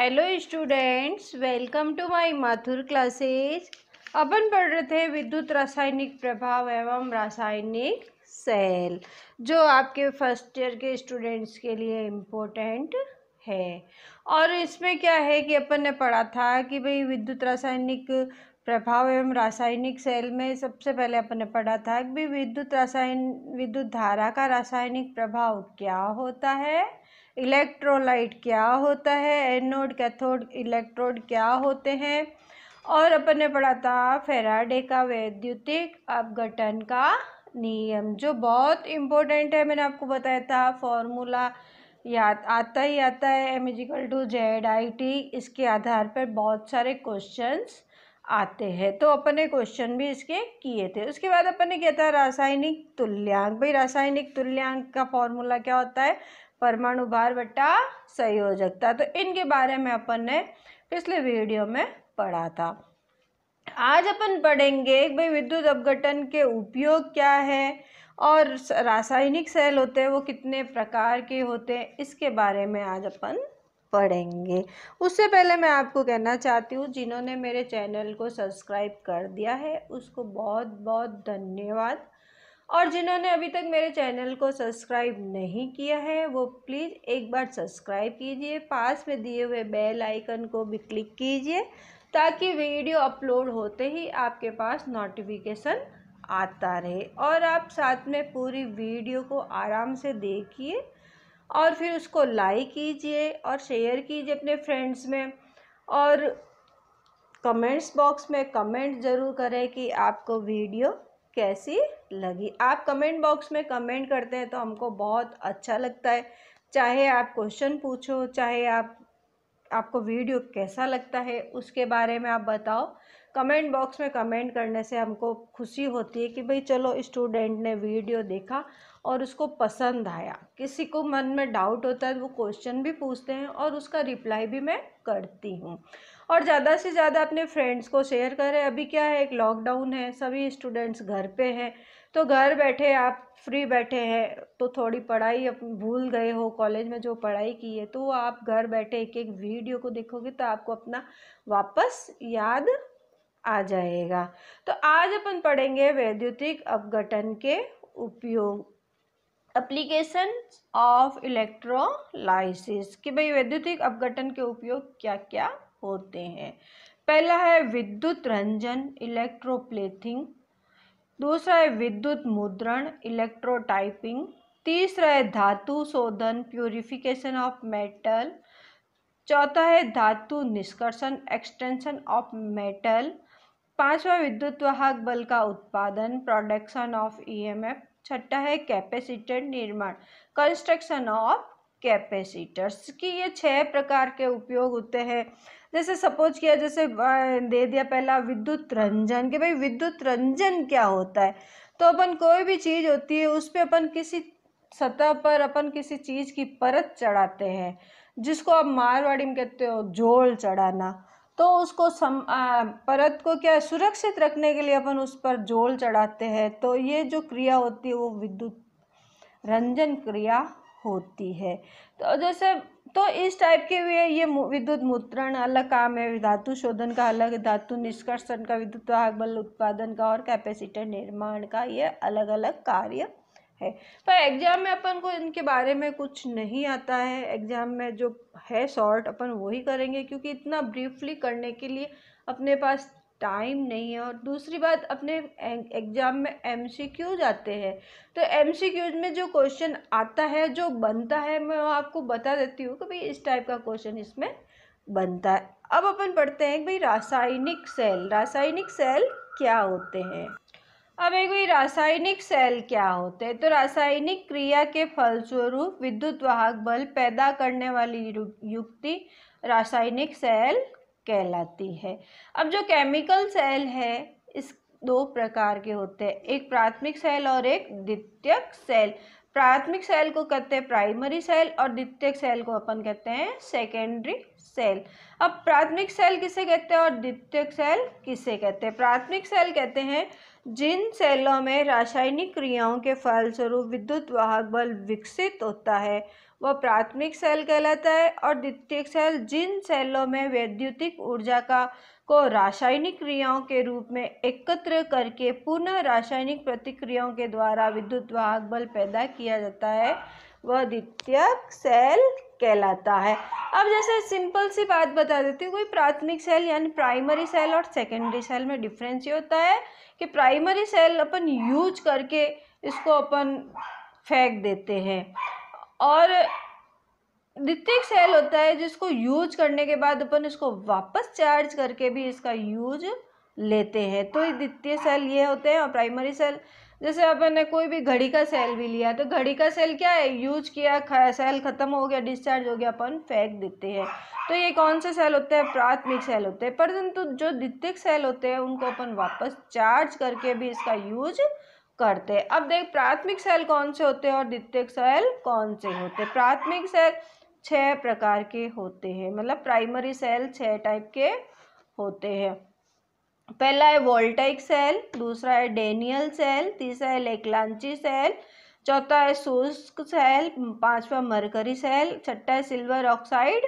hello students welcome to my Mathur classes अपन पढ़ रहे थे विद्युत रासायनिक प्रभाव एवं रासायनिक सेल जो आपके फर्स्ट ईयर के स्टूडेंट्स के लिए इम्पोर्टेंट है और इसमें क्या है कि अपन ने पढ़ा था कि भाई विद्युत रासायनिक प्रभाव एवं रासायनिक सेल में सबसे पहले अपन ने पढ़ा था कि विद्युत रासायन विद्युत धारा का रासायनिक प्रभाव क्या होता है इलेक्ट्रोलाइट क्या होता है एनोड कैथोड इलेक्ट्रोड क्या होते हैं और अपन ने पढ़ा था फेराडे का वैद्युतिक अपघटन का नियम जो बहुत इम्पोर्टेंट है मैंने आपको बताया था फॉर्मूला याद आता ही आता है एम इजिकल टू जेड आई टी इसके आधार पर बहुत सारे क्वेश्चंस आते हैं तो अपन ने क्वेश्चन भी इसके किए थे उसके बाद अपन ने किया था रासायनिक तुल्यांक भाई रासायनिक तुल्यांक का फॉर्मूला क्या होता है परमाणु भार बट्टा संयोजकता तो इनके बारे में अपन ने पिछले वीडियो में पढ़ा था आज अपन पढ़ेंगे भाई विद्युत अपघटन के उपयोग क्या है और रासायनिक सेल होते हैं वो कितने प्रकार के होते हैं इसके बारे में आज अपन पढ़ेंगे उससे पहले मैं आपको कहना चाहती हूँ जिन्होंने मेरे चैनल को सब्सक्राइब कर दिया है उसको बहुत बहुत धन्यवाद और जिन्होंने अभी तक मेरे चैनल को सब्सक्राइब नहीं किया है वो प्लीज़ एक बार सब्सक्राइब कीजिए पास में दिए हुए बेल आइकन को भी क्लिक कीजिए ताकि वीडियो अपलोड होते ही आपके पास नोटिफिकेशन आता रहे और आप साथ में पूरी वीडियो को आराम से देखिए और फिर उसको लाइक कीजिए और शेयर कीजिए अपने फ्रेंड्स में और कमेंट्स बॉक्स में कमेंट ज़रूर करें कि आपको वीडियो कैसी लगी आप कमेंट बॉक्स में कमेंट करते हैं तो हमको बहुत अच्छा लगता है चाहे आप क्वेश्चन पूछो चाहे आप आपको वीडियो कैसा लगता है उसके बारे में आप बताओ कमेंट बॉक्स में कमेंट करने से हमको खुशी होती है कि भाई चलो स्टूडेंट ने वीडियो देखा और उसको पसंद आया किसी को मन में डाउट होता है तो वो क्वेश्चन भी पूछते हैं और उसका रिप्लाई भी मैं करती हूँ और ज़्यादा से ज़्यादा अपने फ्रेंड्स को शेयर करें अभी क्या है एक लॉकडाउन है सभी स्टूडेंट्स घर पे हैं तो घर बैठे आप फ्री बैठे हैं तो थोड़ी पढ़ाई भूल गए हो कॉलेज में जो पढ़ाई की है तो आप घर बैठे एक एक वीडियो को देखोगे तो आपको अपना वापस याद आ जाएगा तो आज अपन पढ़ेंगे वैद्युतिक अपघटन के उपयोग अप्लीकेशन ऑफ इलेक्ट्रोलाइसिस कि भाई वैद्युतिक अपघटन के उपयोग क्या क्या होते हैं पहला है विद्युत रंजन इलेक्ट्रोप्लेथिंग दूसरा है विद्युत मुद्रण इलेक्ट्रोटाइपिंग तीसरा है धातु शोधन प्योरिफिकेशन ऑफ मेटल चौथा है धातु निष्कर्षण एक्सटेंशन ऑफ मेटल पांचवा विद्युत वाहक बल का उत्पादन प्रोडक्शन ऑफ ईएमएफ छठा है कैपेसिटेड निर्माण कंस्ट्रक्शन ऑफ कैपेसिटर्स की ये छह प्रकार के उपयोग होते हैं जैसे सपोज किया जैसे दे दिया पहला विद्युत रंजन कि भाई विद्युत रंजन क्या होता है तो अपन कोई भी चीज़ होती है उस पर अपन किसी सतह पर अपन किसी चीज़ की परत चढ़ाते हैं जिसको आप मारवाड़ी में कहते हो जोल चढ़ाना तो उसको सम आ, परत को क्या सुरक्षित रखने के लिए अपन उस पर जोल चढ़ाते हैं तो ये जो क्रिया होती है वो विद्युत रंजन क्रिया होती है तो जैसे तो इस टाइप के भी ये विद्युत मुद्रण अलग काम है धातु शोधन का अलग धातु निष्कर्षण का विद्युत बल उत्पादन का और कैपेसिटर निर्माण का ये अलग अलग कार्य है पर एग्जाम में अपन को इनके बारे में कुछ नहीं आता है एग्जाम में जो है शॉर्ट अपन वही करेंगे क्योंकि इतना ब्रीफली करने के लिए अपने पास टाइम नहीं है और दूसरी बात अपने एग्ज़ाम में एम सी क्यूज आते हैं तो एम सी क्यूज में जो क्वेश्चन आता है जो बनता है मैं आपको बता देती हूँ कि भाई इस टाइप का क्वेश्चन इसमें बनता है अब अपन पढ़ते हैं भाई रासायनिक सेल रासायनिक सेल क्या होते हैं अब एक भाई रासायनिक सेल क्या होते हैं तो रासायनिक क्रिया के फलस्वरूप विद्युत वाहक बल पैदा करने वाली युक्ति रासायनिक सेल कहलाती है अब जो केमिकल सेल है इस दो प्रकार के होते हैं एक प्राथमिक सेल और एक द्वितीयक सेल प्राथमिक सेल को कहते हैं प्राइमरी सेल और द्वितीयक सेल को अपन कहते हैं सेकेंडरी सेल अब प्राथमिक सेल किसे कहते हैं और द्वितीयक सेल किसे कहते हैं प्राथमिक सेल कहते हैं जिन सेलों में रासायनिक क्रियाओं के फलस्वरूप विद्युत वाहक बल विकसित होता है वह प्राथमिक सेल कहलाता है और द्वितीयक सेल जिन सेलों में वैद्युतिक ऊर्जा का को रासायनिक क्रियाओं के रूप में एकत्र करके पुनः रासायनिक प्रतिक्रियाओं के द्वारा विद्युत वाहक बल पैदा किया जाता है वह द्वितीयक सेल कहलाता है अब जैसे सिंपल सी बात बता देती हूँ कोई प्राथमिक सेल यानी प्राइमरी सेल और सेकेंडरी सेल में डिफरेंस ये होता है कि प्राइमरी सेल अपन यूज करके इसको अपन फेंक देते हैं और द्वितीय सेल होता है जिसको यूज करने के बाद अपन इसको वापस चार्ज करके भी इसका यूज लेते हैं तो द्वितीय सेल ये होते हैं और प्राइमरी सेल जैसे अपन ने कोई भी घड़ी का सेल भी लिया तो घड़ी का सेल क्या है यूज किया सेल खत्म हो गया डिस्चार्ज हो गया अपन फेंक देते हैं तो ये कौन से सेल होते हैं प्राथमिक सेल होते हैं परंतु जो द्वितीय सेल होते हैं उनको अपन वापस चार्ज करके भी इसका यूज करते हैं अब देख प्राथमिक सेल कौन से होते हैं और द्वितीयक सेल कौन से होते हैं प्राथमिक सेल छः प्रकार के होते हैं मतलब प्राइमरी सेल छः टाइप के होते हैं पहला है वोल्टाइक सेल दूसरा है डेनियल सेल तीसरा है लेकलांची सेल चौथा है शुष्क सेल पांचवा मरकरी सेल छठा है सिल्वर ऑक्साइड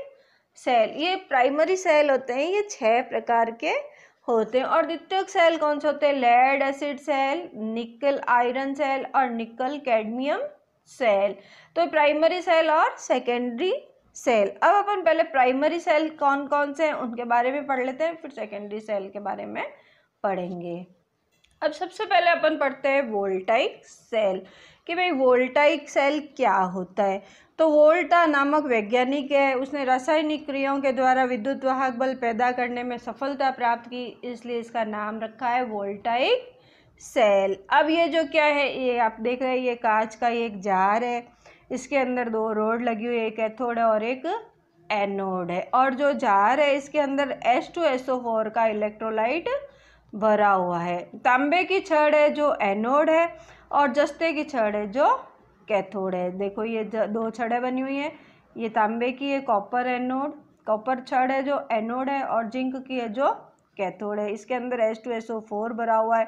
सेल ये प्राइमरी सेल होते हैं ये छह प्रकार के होते हैं और द्वितीयक सेल कौन से होते हैं lead acid cell nickel iron cell और निकल कैडमियम सेल तो प्राइमरी सेल और सेकेंडरी सेल अब अपन पहले प्राइमरी सेल कौन कौन से हैं उनके बारे में पढ़ लेते हैं फिर सेकेंडरी सेल के बारे में पढ़ेंगे अब सबसे पहले अपन पढ़ते हैं वोल्टाइक सेल कि भाई वोल्टाइक सेल क्या होता है तो वोल्टा नामक वैज्ञानिक है उसने रासायनिक क्रियाओं के द्वारा विद्युत वाहक बल पैदा करने में सफलता प्राप्त की इसलिए इसका नाम रखा है वोल्टाइक सेल अब ये जो क्या है ये आप देख रहे हैं ये कांच का ये एक जार है इसके अंदर दो रोड लगी हुई है एक एथोड है और एक एनोड है और जो जार है इसके अंदर S two S O four का इलेक्ट्रोलाइट भरा हुआ है तांबे की छड़ है जो एनोड है और जस्ते की छड़ है जो कैथोड है देखो ये दो छड़ें बनी हुई हैं ये तांबे की है कॉपर एनोड कॉपर छड़ है जो एनोड है और जिंक की है जो कैथोड है इसके अंदर S two S O four भरा हुआ है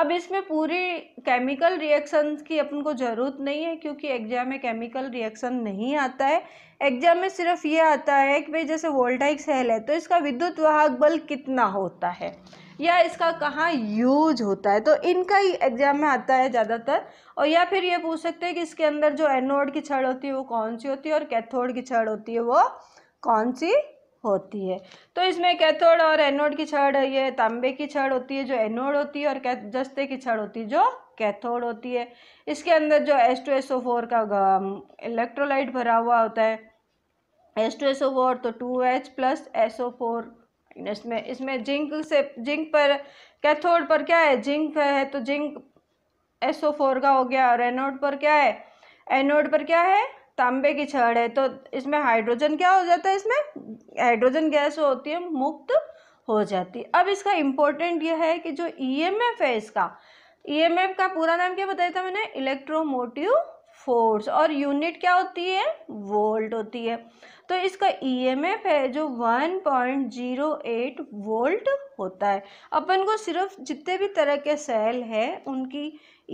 अब इसमें पूरी केमिकल रिएक्शन की अपन को ज़रूरत नहीं है क्योंकि एग्जाम में केमिकल रिएक्शन नहीं आता है एग्जाम में सिर्फ ये आता है कि भाई जैसे वोल्टाइक सेल है तो इसका विद्युत वाहक बल कितना होता है या इसका कहाँ यूज होता है तो इनका ही एग्जाम में आता है ज़्यादातर और या फिर ये पूछ सकते हैं कि इसके अंदर जो एनोड की छड़ होती है वो कौन सी होती है और कैथोड की छड़ होती है वो कौन सी होती है तो इसमें कैथोड और एनोड की छड़ ये तांबे की छड़ होती है जो एनोड होती है और जस्ते की छड़ होती है जो कैथोड होती है इसके अंदर जो S two S O four का इलेक्ट्रोलाइट um, भरा हुआ होता है S two S O four तो two H plus S O four इसमें इसमें जिंक से जिंक पर कैथोड पर क्या है जिंक है तो जिंक एसओ फोर का हो गया और एनोड पर क्या है एनोड पर क्या है तांबे की छड़ है तो इसमें हाइड्रोजन क्या हो जाता है इसमें हाइड्रोजन गैस होती है मुक्त हो जाती है अब इसका इम्पोर्टेंट यह है कि जो ईएमएफ e है इसका ईएमएफ e का पूरा नाम क्या बताया था मैंने इलेक्ट्रोमोटिव फोर्स और यूनिट क्या होती है वोल्ट होती है तो इसका ईएमएफ e है जो 1.08 वोल्ट होता है अपन को सिर्फ जितने भी तरह के सेल है उनकी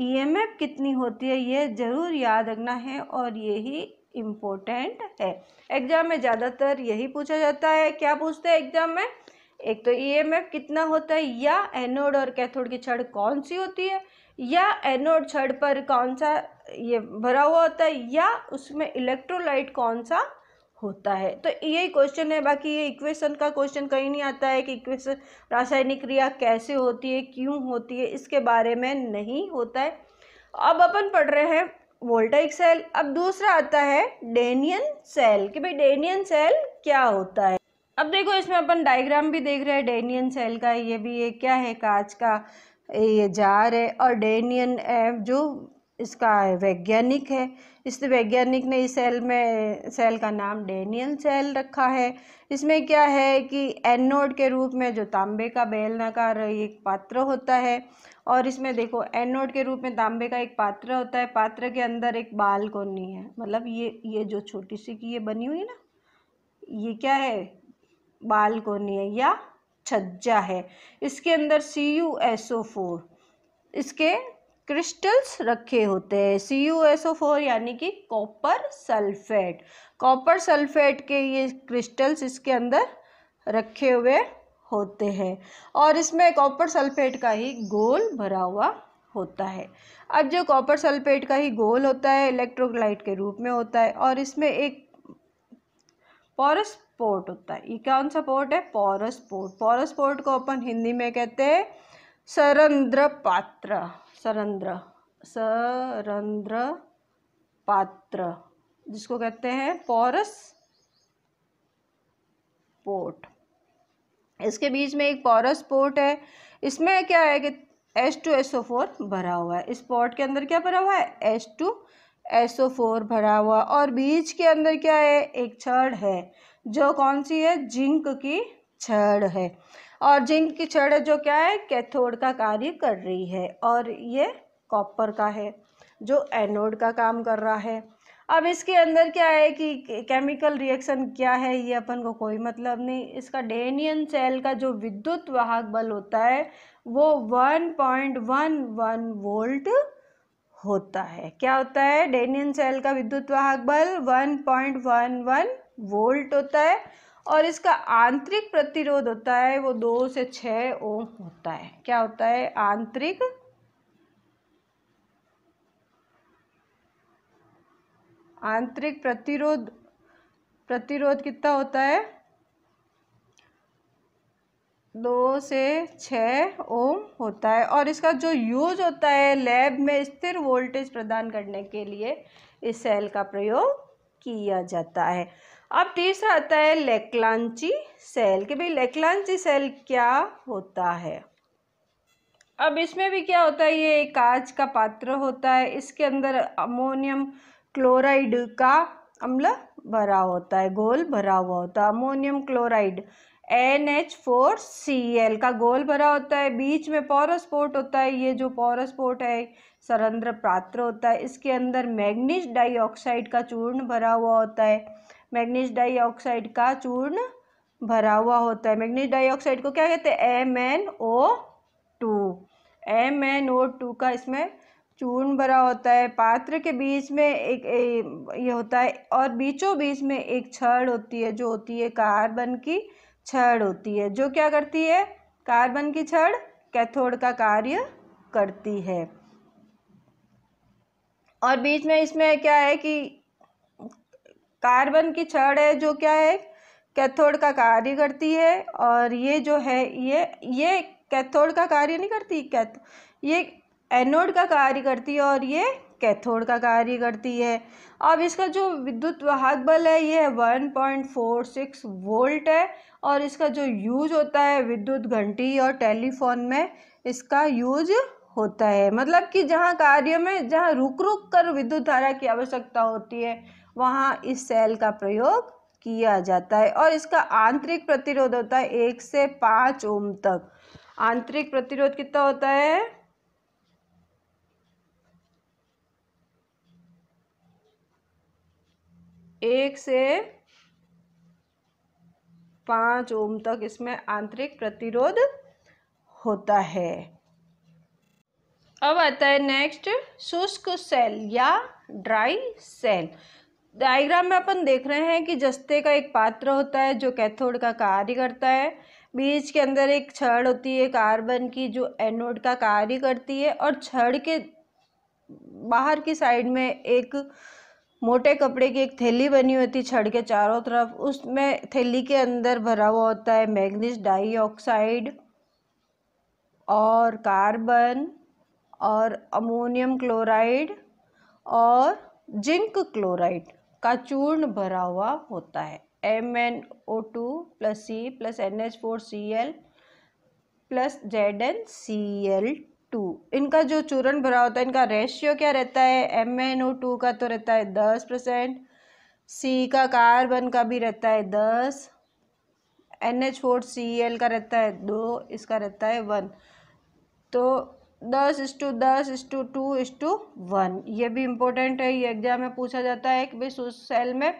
ईएमएफ e कितनी होती है यह ज़रूर याद रखना है और यही इम्पोर्टेंट है एग्ज़ाम में ज़्यादातर यही पूछा जाता है क्या पूछते हैं एग्ज़ाम में एक तो ईएमएफ e कितना होता है या एनोड और कैथोड की छड़ कौन सी होती है या एनोड छड़ पर कौन सा ये भरा हुआ होता है या उसमें इलेक्ट्रोलाइट कौन सा होता है तो यही क्वेश्चन है बाकी ये इक्वेशन का क्वेश्चन कहीं नहीं आता है कि इक्वेशन रासायनिक क्रिया कैसे होती है क्यों होती है इसके बारे में नहीं होता है अब अपन पढ़ रहे हैं वोल्टाइक सेल अब दूसरा आता है डेनियन सेल कि भाई डेनियन सेल क्या होता है अब देखो इसमें अपन डायग्राम भी देख रहे हैं डेनियन सेल का ये भी ये क्या है कांच का ये जार है और डेनियन एप जो इसका वैज्ञानिक है इस वैज्ञानिक ने इस सेल में सेल का नाम डेनियल सेल रखा है इसमें क्या है कि एनोड के रूप में जो तांबे का बेलनाकार एक पात्र होता है और इसमें देखो एनोड के रूप में तांबे का एक पात्र होता है पात्र के अंदर एक बाल कोनी है मतलब ये ये जो छोटी सी की ये बनी हुई है ना ये क्या है बाल कोनी है या छज्जा है इसके अंदर C U S O four इसके क्रिस्टल्स रखे होते हैं C U S O four यानी कि कॉपर सल्फेट कॉपर सल्फेट के ये क्रिस्टल्स इसके अंदर रखे हुए होते हैं और इसमें कॉपर सल्फेट का ही गोल भरा हुआ होता है अब जो कॉपर सल्फेट का ही गोल होता है इलेक्ट्रोलाइट के रूप में होता है और इसमें एक पोरस पोर्ट होता है ये कौन सा पोर्ट है पोरस पोर्ट पोरस पोर्ट को अपन हिंदी में कहते हैं सरंद्र पात्र सरंद्र सरंद्र पात्र जिसको कहते हैं पोरस पोर्ट इसके बीच में एक पोरस पोर्ट है इसमें क्या है कि S two S O four भरा हुआ है इस पोर्ट के अंदर क्या भरा हुआ है एस टू एसओ फोर भरा हुआ और बीज के अंदर क्या है एक छड़ है जो कौन सी है जिंक की छड़ है और जिंक की छड़ जो क्या है कैथोड का कार्य कर रही है और ये कॉपर का है जो एनोड का काम कर रहा है अब इसके अंदर क्या है कि केमिकल रिएक्शन क्या है ये अपन को कोई मतलब नहीं इसका डेनियन सेल का जो विद्युत वाहक बल होता है वो one one point one volt होता है क्या होता है डेनियन सेल का विद्युत वाहक बल 1.11 वोल्ट होता है और इसका आंतरिक प्रतिरोध होता है वो दो से छ ओम होता है क्या होता है आंतरिक आंतरिक प्रतिरोध प्रतिरोध कितना होता है दो से छ ओम होता है और इसका जो यूज होता है लैब में स्थिर वोल्टेज प्रदान करने के लिए इस सेल का प्रयोग किया जाता है अब तीसरा आता है लेकलांची सेल कि भाई लेकलांची सेल क्या होता है अब इसमें भी क्या होता है ये एक कांच का पात्र होता है इसके अंदर अमोनियम क्लोराइड का अम्ल भरा होता है घोल भरा हुआ होता है ammonium chloride N H four C L का गोल भरा होता है बीच में पौरस्पोर्ट होता है ये जो पौरस्पोर्ट है सरंद्र पात्र होता है इसके अंदर मैग्नीज डाइऑक्साइड का चूर्ण भरा हुआ होता है मैग्नीज डाइऑक्साइड का चूर्ण भरा हुआ होता है मैग्नीज डाइऑक्साइड को क्या कहते हैं M N O two M N O two का इसमें चूर्ण भरा होता है पात्र के बीच में एक ये होता है और बीचों बीच में एक छड़ होती है जो होती है कार्बन की छड़ होती है जो क्या करती है कार्बन की छड़ कैथोड का कार्य करती है और बीच में इसमें क्या है कि कार्बन की छड़ है जो क्या है कैथोड का कार्य करती है और ये जो है ये ये कैथोड का कार्य नहीं करती कैथ ये एनोड का कार्य करती है और ये कैथोड का कार्य करती है अब इसका जो विद्युत वाहक बल है ये one point four six volt है और इसका जो यूज होता है विद्युत घंटी और टेलीफोन में इसका यूज होता है मतलब कि जहाँ कार्य में जहाँ रुक रुक कर विद्युत धारा की आवश्यकता होती है वहाँ इस सेल का प्रयोग किया जाता है और इसका आंतरिक प्रतिरोध होता है एक से पाँच ओम तक आंतरिक प्रतिरोध कितना होता है एक से पाँच ओम तक इसमें आंतरिक प्रतिरोध होता है अब आता है नेक्स्ट शुष्क सेल या ड्राई सेल डायग्राम में अपन देख रहे हैं कि जस्ते का एक पात्र होता है जो कैथोड का कार्य करता है बीच के अंदर एक छड़ होती है कार्बन की जो एनोड का कार्य करती है और छड़ के बाहर की साइड में एक मोटे कपड़े की एक थैली बनी होती छड़ के चारों तरफ उसमें थैली के अंदर भरा हुआ होता है मैग्नीज डाइऑक्साइड और कार्बन और अमोनियम क्लोराइड और जिंक क्लोराइड का चूर्ण भरा हुआ होता है M N O two plus C plus N H four C L plus Z N C L two इनका जो चूरण भरा होता है इनका रेशियो क्या रहता है एम एन ओ टू का तो रहता है दस परसेंट सी का कार्बन का भी रहता है दस N H four C L का रहता है दो इसका रहता है वन तो दस इस टू दस इस टू टू इस टू वन ये भी इम्पोर्टेंट है ये एग्जाम में पूछा जाता है कि भाई सेल में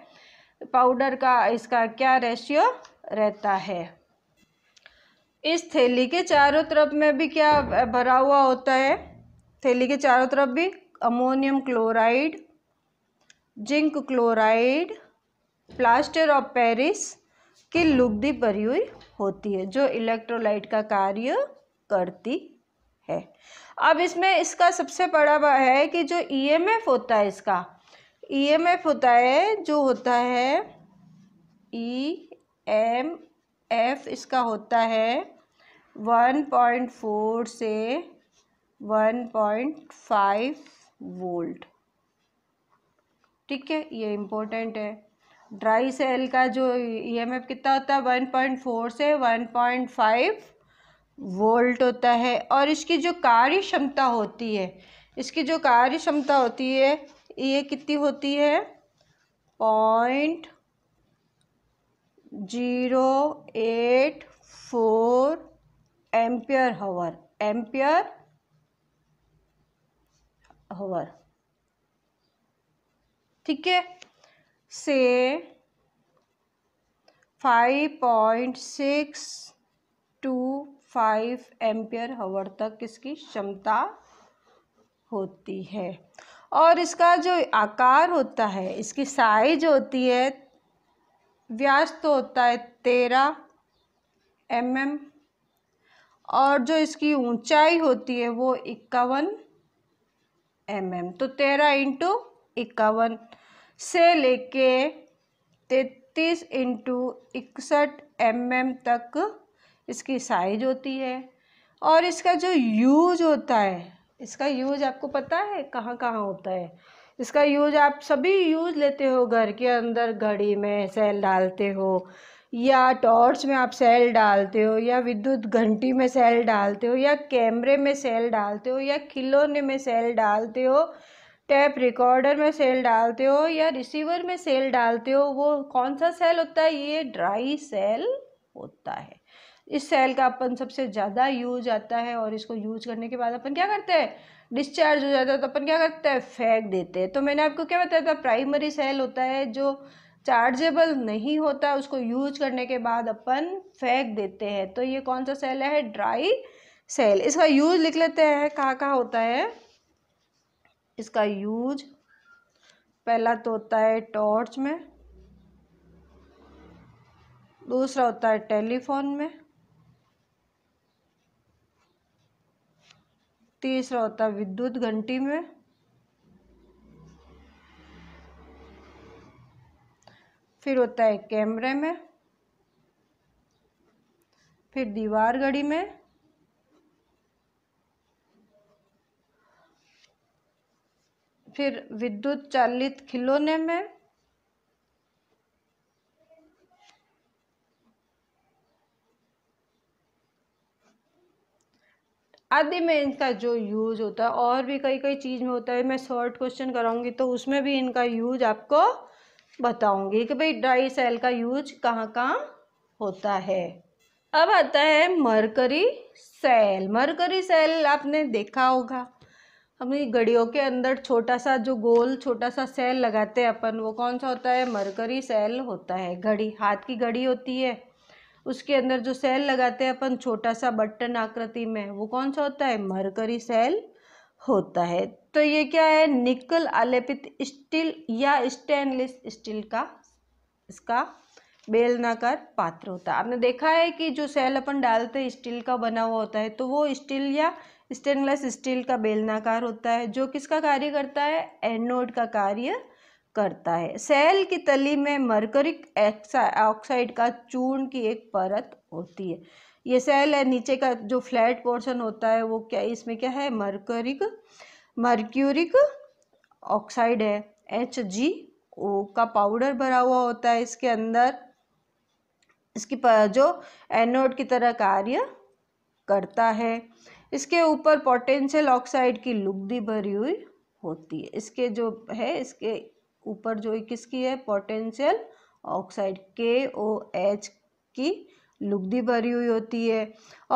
पाउडर का इसका क्या रेशियो रहता है इस थैली के चारों तरफ में भी क्या भरा हुआ होता है थैली के चारों तरफ भी ammonium chloride zinc chloride plaster of Paris की लुब्धि भरी हुई होती है जो इलेक्ट्रोलाइट का कार्य करती है अब इसमें इसका सबसे बड़ा है कि जो ईएमएफ e होता है इसका ईएमएफ e होता है जो होता है ई e एम एफ इसका होता है वन पॉइंट फोर से वन पॉइंट फाइव वोल्ट ठीक है ये इम्पोर्टेंट है ड्राई सेल का जो ईएमएफ e कितना होता है वन पॉइंट फोर से वन पॉइंट फाइव वोल्ट होता है और इसकी जो कार्य क्षमता होती है इसकी जो कार्य क्षमता होती है ये कितनी होती है point zero eight four ampere hour ampere hour ठीक है से five point six two five ampere hour तक इसकी क्षमता होती है और इसका जो आकार होता है इसकी साइज होती है व्यास तो होता है तेरह एम mm, और जो इसकी ऊंचाई होती है वो इक्यावन एम mm, तो तेरह इंटू इक्यावन से लेके तैतीस इंटू इकसठ एम तक इसकी साइज होती है और इसका जो यूज होता है इसका यूज आपको पता है कहाँ कहाँ होता है इसका यूज आप सभी यूज लेते हो घर के अंदर घड़ी में सेल डालते हो या टॉर्च में आप सेल डालते हो या विद्युत घंटी में सेल डालते हो या कैमरे में सेल डालते हो या खिलौने में सेल डालते हो टैप रिकॉर्डर में सेल डालते हो या रिसीवर में सेल डालते हो वो कौन सा सेल होता है ये ड्राई सेल होता है इस सेल का अपन सबसे ज़्यादा यूज आता है और इसको यूज करने के बाद अपन क्या करते हैं डिस्चार्ज हो जाता है तो अपन क्या करते हैं फेंक देते हैं तो मैंने आपको क्या बताया था प्राइमरी सेल होता है जो चार्जेबल नहीं होता उसको यूज करने के बाद अपन फेंक देते हैं तो ये कौन सा सेल है ड्राई सेल इसका यूज लिख लेते हैं कहाँ कहाँ होता है इसका यूज पहला तो होता है टॉर्च में दूसरा होता है टेलीफोन में तीसरा होता है विद्युत घंटी में फिर होता है कैमरे में फिर दीवार घड़ी में फिर विद्युत चालित खिलौने में आदि में इनका जो यूज होता है और भी कई कई चीज़ में होता है मैं शॉर्ट क्वेश्चन कराऊंगी तो उसमें भी इनका यूज आपको बताऊंगी कि भाई ड्राई सेल का यूज कहाँ कहाँ होता है अब आता है मरकरी सेल मरकरी सेल आपने देखा होगा अपनी गड़ियों के अंदर छोटा सा जो गोल छोटा सा सेल लगाते हैं अपन वो कौन सा होता है मरकरी सेल होता है घड़ी हाथ की घड़ी होती है उसके अंदर जो सेल लगाते हैं अपन छोटा सा बटन आकृति में वो कौन सा होता है मरकरी सेल होता है तो ये क्या है निकल आलेपित स्टील या स्टेनलेस स्टील का इसका बेलनाकार पात्र होता है आपने देखा है कि जो सेल अपन डालते हैं स्टील का बना हुआ होता है तो वो स्टील या स्टेनलेस स्टील का बेलनाकार होता है जो किसका कार्य करता है एनोड का कार्य करता है सेल की तली में मरकरिक ऑक्साइड का चूर्ण की एक परत होती है ये सेल है नीचे का जो फ्लैट पोर्शन होता है वो क्या इसमें क्या है मरकरिक मर्क्यूरिक ऑक्साइड है एच जी ओ का पाउडर भरा हुआ होता है इसके अंदर इसकी जो एनोड की तरह कार्य करता है इसके ऊपर पोटेंशियल ऑक्साइड की लुगदी भरी हुई होती है इसके जो है इसके ऊपर जो किसकी है पोटेंशियल ऑक्साइड के ओ एच की लुगदी भरी हुई होती है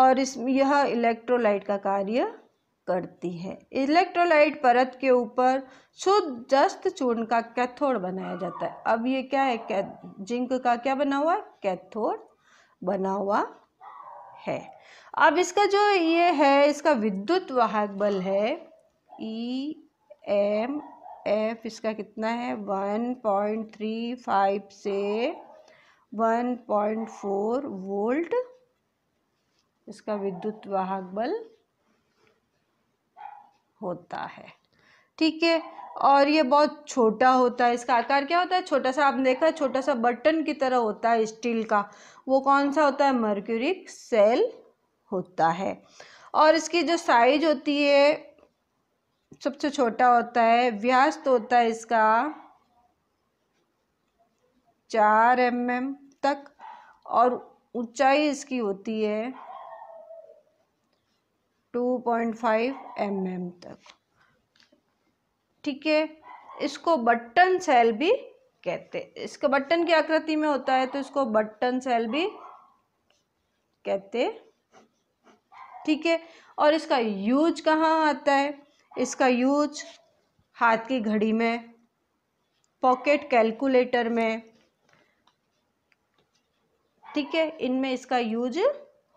और इस यह इलेक्ट्रोलाइट का कार्य करती है इलेक्ट्रोलाइट परत के ऊपर शुद्ध जस्त चूर्ण का कैथोड बनाया जाता है अब ये क्या है जिंक का क्या बना हुआ कैथोड बना हुआ है अब इसका जो ये है इसका विद्युत वाहक बल है ई e एम एफ इसका कितना है वन पॉइंट थ्री फाइव से वन पॉइंट फोर वोल्ट इसका विद्युत वाहक बल होता है ठीक है और ये बहुत छोटा होता है इसका आकार क्या होता है छोटा सा आपने देखा छोटा सा बटन की तरह होता है स्टील का वो कौन सा होता है मर्क्यूरिक सेल होता है और इसकी जो साइज होती है सबसे छोटा होता है व्यास तो होता है इसका चार एम एम तक और ऊंचाई इसकी होती है two point five M M तक ठीक है इसको बटन सेल भी कहते हैं इसका बटन की आकृति में होता है तो इसको बटन सेल भी कहते ठीक है और इसका यूज कहाँ आता है इसका यूज हाथ की घड़ी में पॉकेट कैलकुलेटर में ठीक है इनमें इसका यूज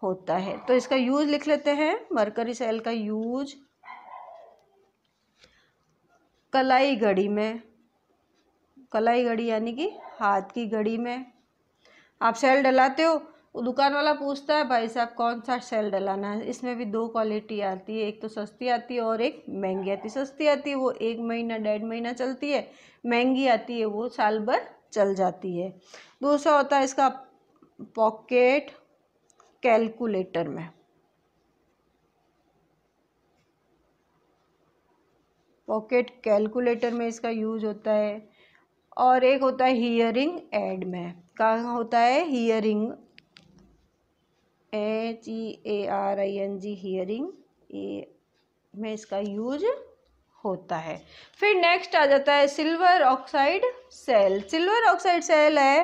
होता है तो इसका यूज लिख लेते हैं मरकरी सेल का यूज कलाई घड़ी में कलाई घड़ी यानी कि हाथ की घड़ी में आप सेल डलाते हो दुकान वाला पूछता है भाई साहब कौन सा सेल डलाना है इसमें भी दो क्वालिटी आती है एक तो सस्ती आती है और एक महंगी आती है सस्ती आती है वो एक महीना डेढ़ महीना चलती है महंगी आती है वो साल भर चल जाती है दूसरा होता है इसका पॉकेट कैलकुलेटर में पॉकेट कैलकुलेटर में इसका यूज होता है और एक होता है हियरिंग एड में कहाँ होता है hearing H E A R I N G hearing A में इसका यूज होता है फिर नेक्स्ट आ जाता है silver oxide cell silver oxide cell है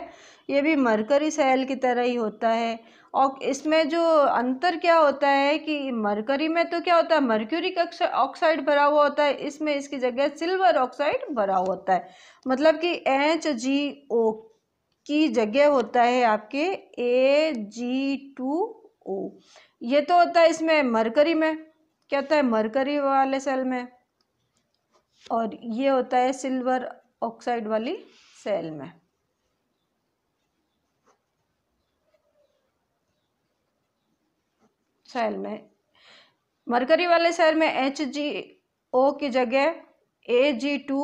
ये भी मरकरी सेल की तरह ही होता है और इसमें जो अंतर क्या होता है कि मरकरी में तो क्या होता है मर्क्यूरिक ऑक्साइड भरा हुआ होता है इसमें इसकी जगह सिल्वर ऑक्साइड भरा हुआ होता है मतलब कि एच जी ओ की जगह होता है आपके ए जी टू ओ ये तो होता है इसमें मरकरी में क्या होता है मरकरी वाले सेल में और ये होता है सिल्वर ऑक्साइड वाली सेल में सेल में मरकरी वाले सेल में एच जी ओ की जगह ए जी टू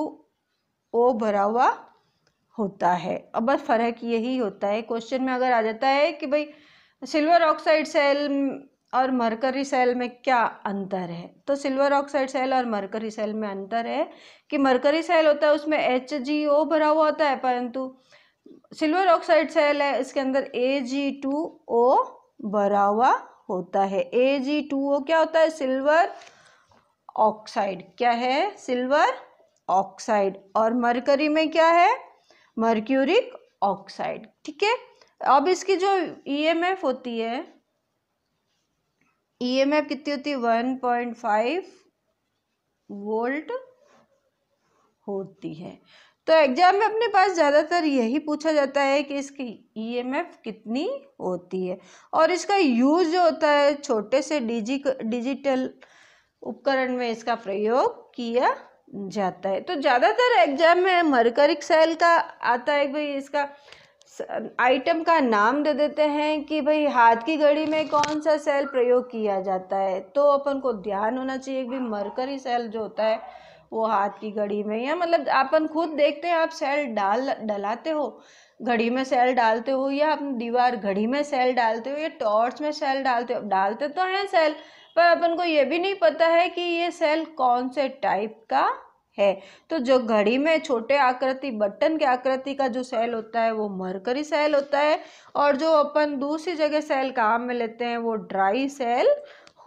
ओ भरा हुआ होता है अब बस फर्क यही होता है क्वेश्चन में अगर आ जाता है कि भाई सिल्वर ऑक्साइड सेल और मरकरी सेल में क्या अंतर है तो सिल्वर ऑक्साइड सेल और मरकरी सेल में अंतर है कि मरकरी सेल होता है उसमें एच जी ओ भरा हुआ होता है परंतु सिल्वर ऑक्साइड सेल है इसके अंदर ए जी टू ओ भरा हुआ होता है ए जी टू ओ क्या होता है सिल्वर ऑक्साइड क्या है सिल्वर ऑक्साइड और मरकरी में क्या है मर्क्यूरिक ऑक्साइड ठीक है अब इसकी जो ईएमएफ e होती है ईएमएफ e कितनी होती है वन पॉइंट फाइव वोल्ट होती है तो एग्जाम में अपने पास ज़्यादातर यही पूछा जाता है कि इसकी ईएमएफ e कितनी होती है और इसका यूज जो होता है छोटे से डिजिक डिजिटल उपकरण में इसका प्रयोग किया जाता है तो ज़्यादातर एग्जाम में मरकरिक सेल का आता है भाई इसका आइटम का नाम दे देते हैं कि भाई हाथ की घड़ी में कौन सा सेल प्रयोग किया जाता है तो अपन को ध्यान होना चाहिए कि मरकरी सेल जो होता है वो हाथ की घड़ी में या मतलब अपन खुद देखते हैं आप सेल डाल डलाते हो घड़ी में सेल डालते हो या अपनी दीवार घड़ी में सेल डालते हो या टॉर्च में सेल डालते हो डालते तो हैं सेल पर अपन को ये भी नहीं पता है कि ये सेल कौन से टाइप का है तो जो घड़ी में छोटे आकृति बटन के आकृति का जो सेल होता है वो मरकरी सेल होता है और जो अपन दूसरी जगह सेल काम में लेते हैं वो ड्राई सेल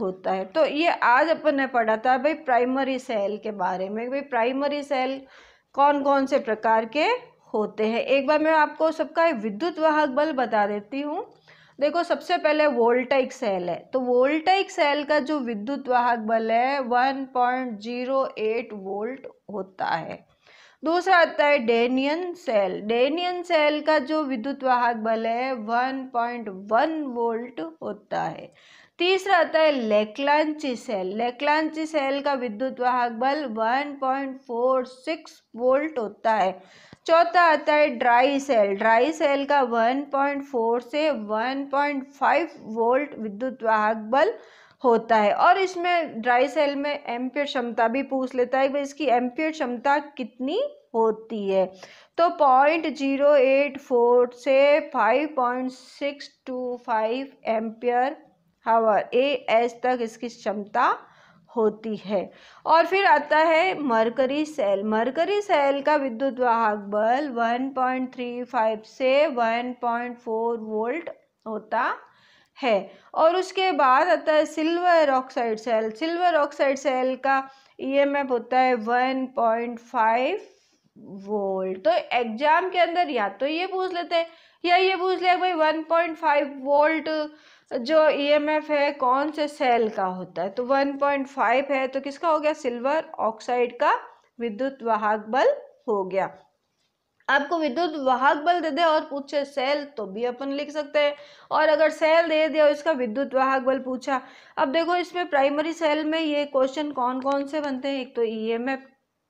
होता है तो ये आज अपन ने पढ़ा था भाई प्राइमरी सेल के बारे में भाई प्राइमरी सेल कौन कौन से प्रकार के होते हैं एक बार मैं आपको सबका विद्युत वाहक बल बता देती हूँ देखो सबसे पहले वोल्टाइक सेल है तो वोल्टाइक सेल का जो विद्युत वाहक बल है one point zero eight volt होता है दूसरा आता है डेनियन सेल डेनियन सेल का जो विद्युत वाहक बल है 1.1 वोल्ट होता है तीसरा आता है लेकलांची सेल लेकलांची सेल का विद्युत वाहक बल 1.46 वोल्ट होता है चौथा आता है ड्राई सेल ड्राई सेल का 1.4 से 1.5 वोल्ट विद्युत वाहक बल होता है और इसमें ड्राई सेल में एम्पियर क्षमता भी पूछ लेता है भाई इसकी एम्पियर क्षमता कितनी होती है तो पॉइंट जीरो एट फोर से five point six two five ampere hour A S तक इसकी क्षमता होती है और फिर आता है मरकरी सेल मरकरी सेल का विद्युत वाहक बल वन पॉइंट थ्री फाइव से वन पॉइंट फोर वोल्ट होता है और उसके बाद आता है silver oxide cell silver oxide cell का ईएमएफ e होता है वन पॉइंट फाइव वोल्ट तो एग्जाम के अंदर या तो ये पूछ लेते हैं या ये पूछ लिया भाई वन पॉइंट फाइव वोल्ट जो ईएमएफ e है कौन से सेल का होता है तो वन पॉइंट फाइव है तो किसका हो गया सिल्वर ऑक्साइड का विद्युत वाहक बल हो गया आपको विद्युत वाहक बल दे दे और पूछे सेल तो भी अपन लिख सकते हैं और अगर सेल दे दिया और इसका विद्युत वाहक बल पूछा अब देखो इसमें प्राइमरी सेल में ये क्वेश्चन कौन कौन से बनते हैं एक तो एफ e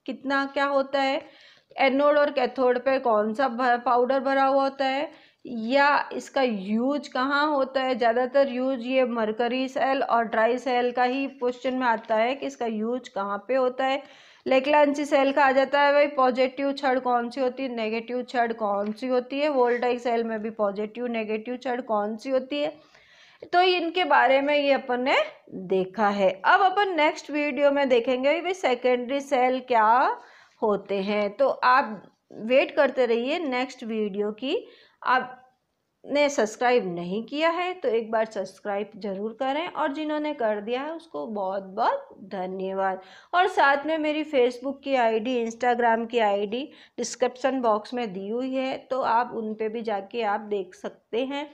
कितना क्या होता है एनोड और कैथोड पे कौन सा पाउडर भरा हुआ होता है या इसका यूज कहाँ होता है ज़्यादातर यूज ये मरकरी सेल और ड्राई सेल का ही क्वेश्चन में आता है कि इसका यूज कहाँ पे होता है लेकलांची सेल का आ जाता है भाई पॉजिटिव छड़ कौन सी होती है नेगेटिव छड़ कौन सी होती है वोल्टाइक सेल में भी पॉजिटिव नेगेटिव छड़ कौन सी होती है तो इनके बारे में ये अपन ने देखा है अब अपन नेक्स्ट वीडियो में देखेंगे भाई सेकेंडरी सेल क्या होते हैं तो आप वेट करते रहिए नेक्स्ट वीडियो की आप ने सब्सक्राइब नहीं किया है तो एक बार सब्सक्राइब जरूर करें और जिन्होंने कर दिया है उसको बहुत बहुत धन्यवाद और साथ में मेरी फेसबुक की आईडी इंस्टाग्राम की आईडी डिस्क्रिप्शन बॉक्स में दी हुई है तो आप उन पे भी जाके आप देख सकते हैं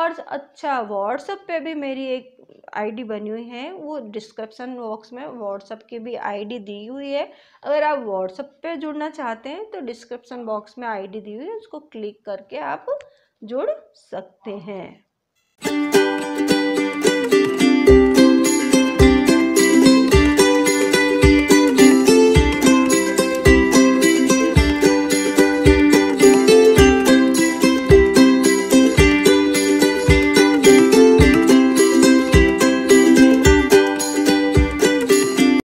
और अच्छा व्हाट्सअप पे भी मेरी एक आईडी बनी हुई है वो डिस्क्रिप्शन बॉक्स में व्हाट्सअप की भी आईडी दी हुई है अगर आप व्हाट्सअप पे जुड़ना चाहते हैं तो डिस्क्रिप्शन बॉक्स में आईडी दी हुई है उसको क्लिक करके आप जुड़ सकते हैं